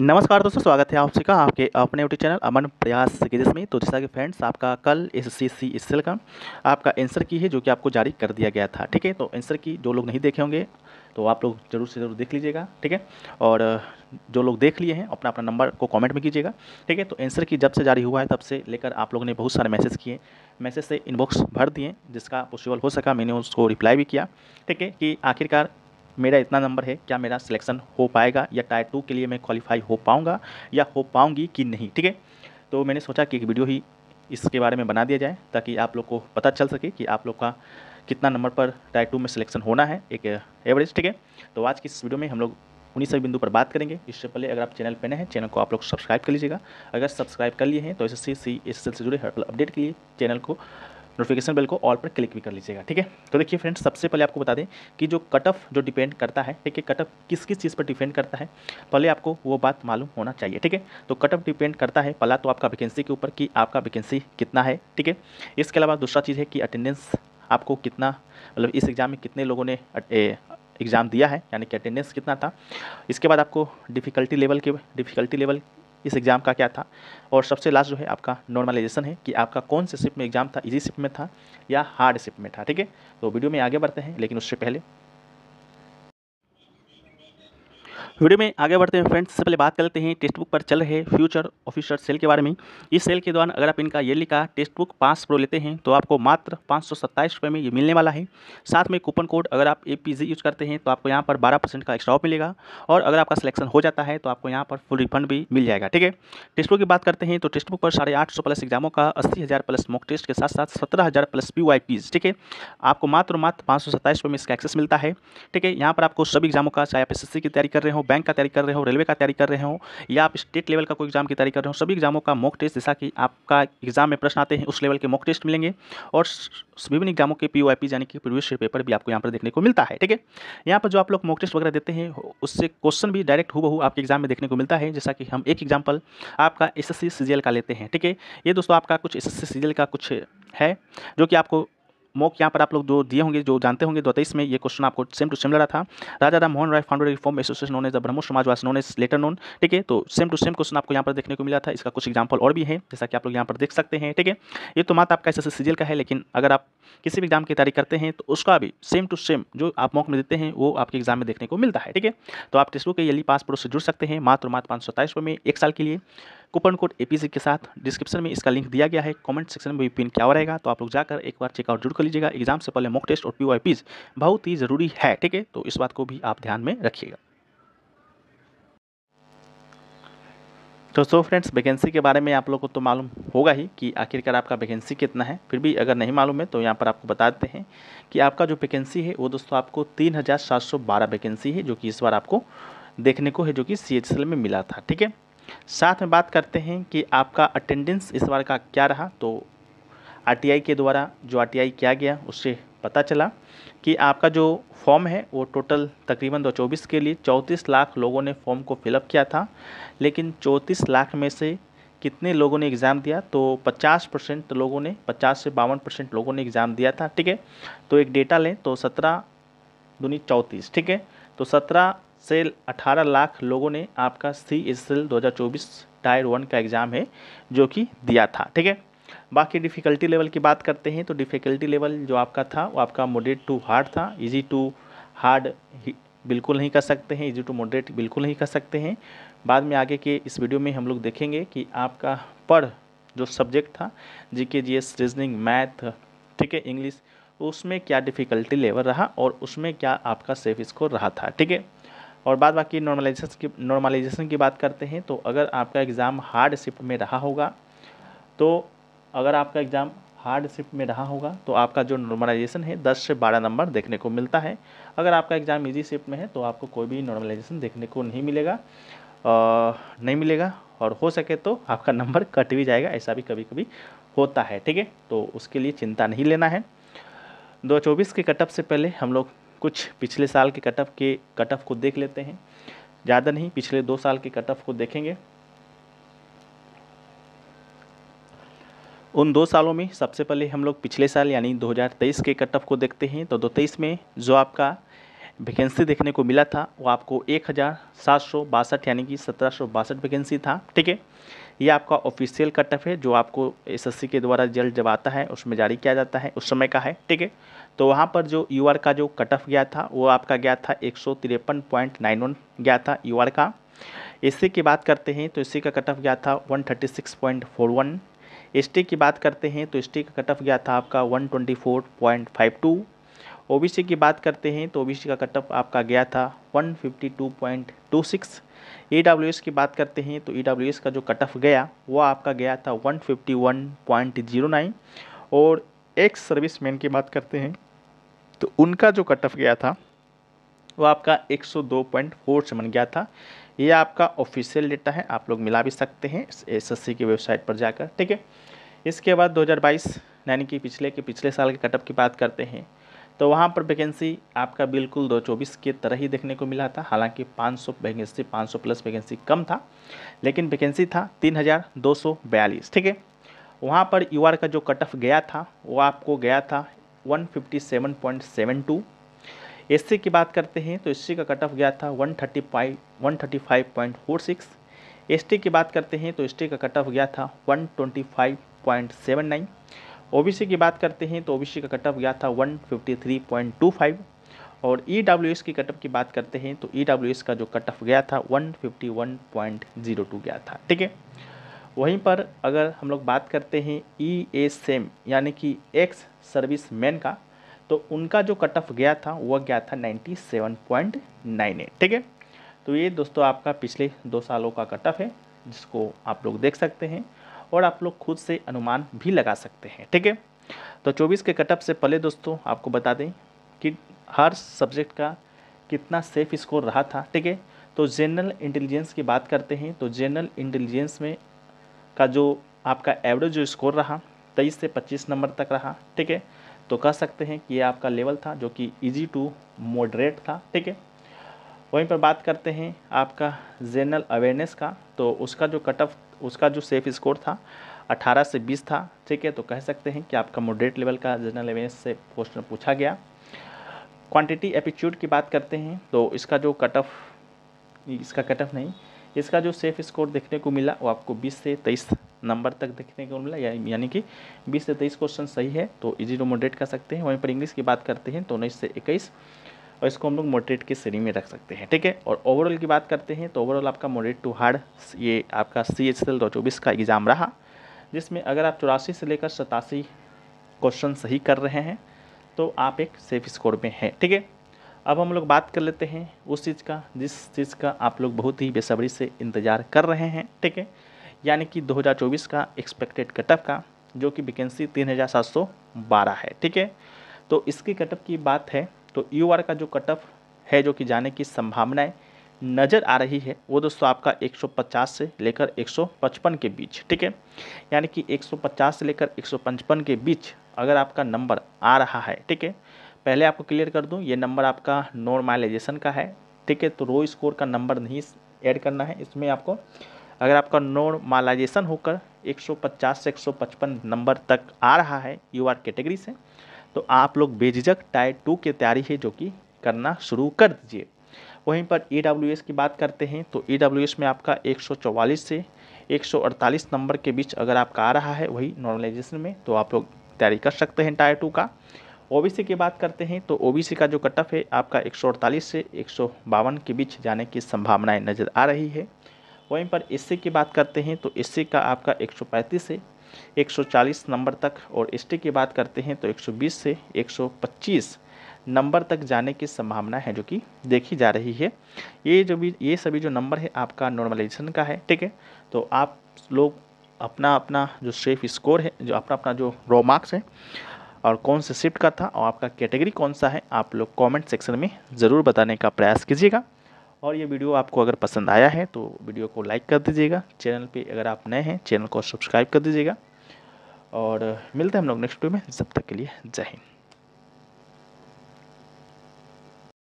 नमस्कार दोस्तों स्वागत है आप सभी का आपके अपने यूट्यूब चैनल अमन प्रयास गिरिश में तो जैसा कि फ्रेंड्स आपका कल S C C S L का आपका आंसर की है जो कि आपको जारी कर दिया गया था ठीक है तो आंसर की जो लोग नहीं देखे होंगे तो आप लोग जरूर से जरूर देख लीजिएगा ठीक है और जो लोग देख लिए हैं अपना अपना नंबर को कमेंट में कीजिएगा ठीक है तो आंसर की जब से जारी हुआ है तब से लेकर आप लोगों ने बहुत सारे मैसेज किए मैसेज से इनबॉक्स भर दिए जिसका पॉसिबल हो सका मैंने उसको रिप्लाई भी किया ठीक है कि आखिरकार मेरा इतना नंबर है क्या मेरा सिलेक्शन हो पाएगा या टायर टू के लिए मैं क्वालिफाई हो पाऊँगा या हो पाऊँगी कि नहीं ठीक है तो मैंने सोचा कि एक वीडियो ही इसके बारे में बना दिया जाए ताकि आप लोग को पता चल सके कि आप लोग का कितना नंबर पर टायर टू में सिलेक्शन होना है एक एवरेज ठीक है तो आज की इस वीडियो में हम लोग उन्हीं सभी बिंदु पर बात करेंगे इससे पहले अगर आप चैनल पर नए हैं चैनल को आप लोग सब्सक्राइब कर लीजिएगा अगर सब्सक्राइब कर लिए हैं तो S S C C S L से जुड़े हर अपडेट के लिए चैनल को नोटिफिकेशन बेल को ऑल पर क्लिक भी कर लीजिएगा ठीक है तो देखिए फ्रेंड्स सबसे पहले आपको बता दें कि जो कट ऑफ जो डिपेंड करता है ठीक है कट ऑफ किस किस चीज़ पर डिपेंड करता है पहले आपको वो बात मालूम होना चाहिए ठीक है तो कट ऑफ डिपेंड करता है पहला तो आपका वैकेंसी के ऊपर कि आपका वैकेंसी कितना है ठीक है इसके अलावा दूसरा चीज़ है कि अटेंडेंस आपको कितना मतलब इस एग्ज़ाम में कितने लोगों ने एग्ज़ाम दिया है यानी कि अटेंडेंस कितना था इसके बाद आपको डिफ़िकल्टी लेवल के डिफ़िकल्टी लेवल इस एग्ज़ाम का क्या था और सबसे लास्ट जो है आपका नॉर्मलाइजेशन है कि आपका कौन से शिफ्ट में एग्ज़ाम था इजी शिफ्ट में था या हार्ड शिफ्ट में था ठीक है तो वीडियो में आगे बढ़ते हैं लेकिन उससे पहले वीडियो में आगे बढ़ते हैं फ्रेंड्स से पहले बात करते हैं टेस्ट बुक पर चल रहे फ्यूचर ऑफिसर सेल के बारे में इस सेल के दौरान अगर आप इनका ये लिखा टेस्ट बुक पाँच प्रो लेते हैं तो आपको मात्र पाँच रुपए में ये मिलने वाला है साथ में कूपन कोड अगर आप ए यूज़ करते हैं तो आपको यहाँ पर बारह का एक्स्ट्रा ऑफ मिलेगा और अगर आपका सिलेक्शन हो जाता है तो आपको यहाँ पर फुल रिफंड भी मिल जाएगा ठीक है टेस्ट बुक की बात करते हैं तो टेस्ट बुक पर साढ़े प्लस एग्जामों का अस्सी प्लस मॉक टेस्ट के साथ साथ सत्रह प्लस पी ठीक है आपको मात्र मात्र पाँच में इसका एक्सेस मिलता है ठीक है यहाँ पर आपको सभी एग्जामों का चाहे आप एस की तैयारी कर रहे हो बैंक का तैयारी कर रहे हो रेलवे का तैयारी कर रहे हो या आप स्टेट लेवल का कोई एग्जाम की तैयारी कर रहे हो सभी एग्जामों का मॉक टेस्ट जैसा कि आपका एग्जाम में प्रश्न आते हैं उस लेवल के मॉक टेस्ट मिलेंगे और विभिन्न एग्जामों के पी यानी कि प्रीवियस पेपर भी आपको यहाँ पर देखने को मिलता है ठीक है यहाँ पर जो आप लोग मॉक टेस्ट वगैरह देते हैं उससे क्वेश्चन भी डायरेक्ट हु आपके एग्जाम में देखने को मिलता है जैसा कि हम एक एग्जाम्पल आपका एस एस का लेते हैं ठीक है ये दोस्तों आपका कुछ एस एस का कुछ है जो कि आपको मोक यहाँ पर आप लोग जो दिए होंगे जो जानते होंगे दो तेईस में ये क्वेश्चन आपको सेम टू सेम लड़ा था Raja Ram Mohan Roy founder reform association known as the Brahmo समाजवास नोन एज लेटर नोन ठीक है तो सेम टू सेम क्वेश्चन आपको यहाँ पर देखने को मिला था इसका कुछ एग्जाम्पल और भी है जैसा कि आप लोग यहाँ पर देख सकते हैं ठीक है ये तो मात्र आपका ऐसे सीजियल का है लेकिन अगर आप किसी भी एग्जाम की तैयारी करते हैं तो उसका भी सेम टू सेम जो आप मॉक में देते हैं वो आपके एग्जाम में देखने को मिलता है ठीक है तो आप टेस्टबुक के यली पास से जुड़ सकते हैं मात्र मात्र पाँच सौ में एक साल के लिए कूपन कोड एपीसी के साथ डिस्क्रिप्शन में इसका लिंक दिया गया है कमेंट सेक्शन में भी पिन क्या रहेगा तो आप लोग जाकर एक बार चेकआउट जरूर कर लीजिएगा एग्जाम से पहले मॉक टेस्ट और पी बहुत ही ज़रूरी है ठीक है तो इस बात को भी आप ध्यान में रखिएगा तो सो फ्रेंड्स वैकेंसी के बारे में आप लोग को तो मालूम होगा ही कि आखिरकार आपका वैकेंसी कितना है फिर भी अगर नहीं मालूम है तो यहाँ पर आपको बता देते हैं कि आपका जो वैकेंसी है वो दोस्तों आपको तीन हज़ार सात सौ बारह वैकेंसी है जो कि इस बार आपको देखने को है जो कि सी में मिला था ठीक है साथ में बात करते हैं कि आपका अटेंडेंस इस बार का क्या रहा तो आरटीआई के द्वारा जो आरटीआई किया गया उससे पता चला कि आपका जो फॉर्म है वो टोटल तकरीबन दो चौबीस के लिए चौंतीस लाख लोगों ने फॉर्म को फिलअप किया था लेकिन चौंतीस लाख में से कितने लोगों ने एग्ज़ाम दिया तो 50 परसेंट लोगों ने 50 से बावन परसेंट लोगों ने एग्ज़ाम दिया था ठीक है तो एक डेटा लें तो सत्रह दूनी चौंतीस ठीक है तो सत्रह सेल 18 लाख लोगों ने आपका सी एस एल दो टायर वन का एग्ज़ाम है जो कि दिया था ठीक है बाकी डिफ़िकल्टी लेवल की बात करते हैं तो डिफ़िकल्टी लेवल जो आपका था वो आपका मोडरेट टू हार्ड था इजी टू हार्ड बिल्कुल नहीं कर सकते हैं इजी टू मोडरेट बिल्कुल नहीं कर सकते हैं बाद में आगे के इस वीडियो में हम लोग देखेंगे कि आपका पढ़ जो सब्जेक्ट था जी के जी एस रीजनिंग मैथ ठीक है इंग्लिश उसमें क्या डिफ़िकल्टी लेवल रहा और उसमें क्या आपका सेफ स्कोर रहा था ठीक है और बाद बाकी नॉर्मलाइजेशन की नॉर्मलाइजेशन की बात करते हैं तो अगर आपका एग्ज़ाम हार्ड शिफ्ट में रहा होगा तो अगर आपका एग्ज़ाम हार्ड शिफ्ट में रहा होगा तो आपका जो नॉर्मलाइजेशन है 10 से 12 नंबर देखने को मिलता है अगर आपका एग्ज़ाम इजी शिफ्ट में है तो आपको कोई भी नॉर्मलाइजेशन देखने को नहीं मिलेगा आ, नहीं मिलेगा और हो सके तो आपका नंबर कट भी जाएगा ऐसा भी कभी कभी होता है ठीक है तो उसके लिए चिंता नहीं लेना है दो के कटअप से पहले हम लोग कुछ पिछले साल के कटअप के कटअप को देख लेते हैं ज़्यादा नहीं पिछले दो साल के कटअप को देखेंगे उन दो सालों में सबसे पहले हम लोग पिछले साल यानी 2023 के कटअप को देखते हैं तो दो में जो आपका वैकेंसी देखने को मिला था वो आपको एक हज़ार सात सौ बासठ यानी कि सत्रह सौ बासठ वैकेंसी था ठीक है ये आपका ऑफिशियल कटअप है जो आपको एसएससी के द्वारा जल्द जब आता है उसमें जारी किया जाता है उस समय का है ठीक है तो वहाँ पर जो यू का जो कटअप गया था वो आपका गया था एक गया था यू का एससी की बात करते हैं तो एससी का कटअप गया था 136.41 एसटी की बात करते हैं तो एसटी का कटअप गया था आपका वन ओबीसी की बात करते हैं तो ओबीसी का कटअप आपका गया था 152.26 ईडब्ल्यूएस की बात करते हैं तो ईडब्ल्यूएस का जो कटअप गया वो आपका गया था 151.09 और एक्स सर्विस मैन की बात करते हैं तो उनका जो कटअप गया था वो आपका बन गया था ये आपका ऑफिशियल डेटा है आप लोग मिला भी सकते हैं एस की वेबसाइट पर जाकर ठीक है इसके बाद 2022 यानी कि पिछले के पिछले साल के कटअप की बात करते हैं तो वहाँ पर वैकेंसी आपका बिल्कुल दो चौबीस के तरह ही देखने को मिला था हालांकि 500 वैकेंसी पाँच प्लस वैकेंसी कम था लेकिन वैकेंसी था तीन हज़ार दो सौ बयालीस ठीक है वहाँ पर यू का जो कट ऑफ गया था वो आपको गया था one fifty seven point seven two S की बात करते हैं तो एस का कट ऑफ गया था one thirty five one thirty five point four six S की बात करते हैं तो एस का कट ऑफ गया था one twenty five point seven nine OBC की बात करते हैं तो ओबीसी का कटअप गया था 153.25 और ई की कटअप की बात करते हैं तो ई का जो कटअप गया था 151.02 गया था ठीक है वहीं पर अगर हम लोग बात करते हैं ई ए सेम यानी कि एक्स सर्विस मैन का तो उनका जो कट ऑफ गया था वह गया था 97.98 ठीक है तो ये दोस्तों आपका पिछले दो सालों का कट ऑफ है जिसको आप लोग देख सकते हैं और आप लोग खुद से अनुमान भी लगा सकते हैं ठीक है तो 24 के कटअप से पहले दोस्तों आपको बता दें कि हर सब्जेक्ट का कितना सेफ स्कोर रहा था ठीक है तो जनरल इंटेलिजेंस की बात करते हैं तो जनरल इंटेलिजेंस में का जो आपका एवरेज जो स्कोर रहा तेईस से पच्चीस नंबर तक रहा ठीक है तो कह सकते हैं कि ये आपका लेवल था जो कि इजी टू मॉडरेट था ठीक है वहीं पर बात करते हैं आपका जनरल अवेयरनेस का तो उसका जो कट ऑफ उसका जो सेफ स्कोर था 18 से 20 था ठीक है तो कह सकते हैं कि आपका मॉडरेट लेवल का जनरल अवेयरनेस से क्वेश्चन पूछा गया क्वांटिटी एप्टीट्यूड की बात करते हैं तो इसका जो कट ऑफ इसका कट ऑफ नहीं इसका जो सेफ स्कोर देखने को मिला वो आपको 20 से 23 नंबर तक देखने को मिला या, यानी कि 20 से 23 क्वेश्चन सही है तो इजी टू मोडरेट कर सकते हैं वहीं पर इंग्लिश की बात करते हैं तो उन्नीस से इक्कीस और इसको हम लोग मोडरेट की श्रेणी में रख सकते हैं ठीक है और ओवरऑल की बात करते हैं तो ओवरऑल आपका मोडरेट टू हार्ड ये आपका सी एच एल दो चौबीस का एग्ज़ाम रहा जिसमें अगर आप चौरासी से लेकर सतासी क्वेश्चन सही कर रहे हैं तो आप एक सेफ स्कोर में हैं ठीक है अब हम लोग बात कर लेते हैं उस चीज़ का जिस चीज़ का आप लोग बहुत ही बेसब्री से इंतज़ार कर रहे हैं ठीक है यानी कि 2024 का एक्सपेक्टेड कटअप का जो कि वैकेंसी 3712 है ठीक है तो इसके कटअप की बात है तो यू आर का जो कट ऑफ है जो कि जाने की संभावनाएं नज़र आ रही है वो दोस्तों आपका 150 से लेकर 155 के बीच ठीक है यानी कि 150 से लेकर 155 के बीच अगर आपका नंबर आ रहा है ठीक है पहले आपको क्लियर कर दूं ये नंबर आपका नॉर्मलाइजेशन का है ठीक है तो रो स्कोर का नंबर नहीं ऐड करना है इसमें आपको अगर आपका नॉर्मलाइजेशन होकर 150 से 155 नंबर तक आ रहा है यू आर कैटेगरी से तो आप लोग बेझिझक टाइप टू की तैयारी है जो कि करना शुरू कर दीजिए वहीं पर ई की बात करते हैं तो ई में आपका 144 से 148 नंबर के बीच अगर आपका आ रहा है वही नॉर्मलाइजेशन में तो आप लोग तैयारी कर सकते हैं टायर टू का ओ की बात करते हैं तो ओ का जो कटअप है आपका 148 से एक के बीच जाने की संभावनाएं नज़र आ रही है वहीं पर एस की बात करते हैं तो एस का आपका 135 से 140 नंबर तक और एसटी की बात करते हैं तो 120 से 125 नंबर तक जाने की संभावना है जो कि देखी जा रही है ये जो भी ये सभी जो नंबर है आपका नॉर्मलाइजेशन का है ठीक है तो आप लोग अपना अपना जो सेफ स्कोर है जो अपना अपना जो रो मार्क्स है और कौन से शिफ्ट का था और आपका कैटेगरी कौन सा है आप लोग कमेंट सेक्शन में ज़रूर बताने का प्रयास कीजिएगा और ये वीडियो आपको अगर पसंद आया है तो वीडियो को लाइक कर दीजिएगा चैनल पे अगर आप नए हैं चैनल को सब्सक्राइब कर दीजिएगा और मिलते हैं हम लोग नेक्स्ट वीडियो में जब तक के लिए जय हिंद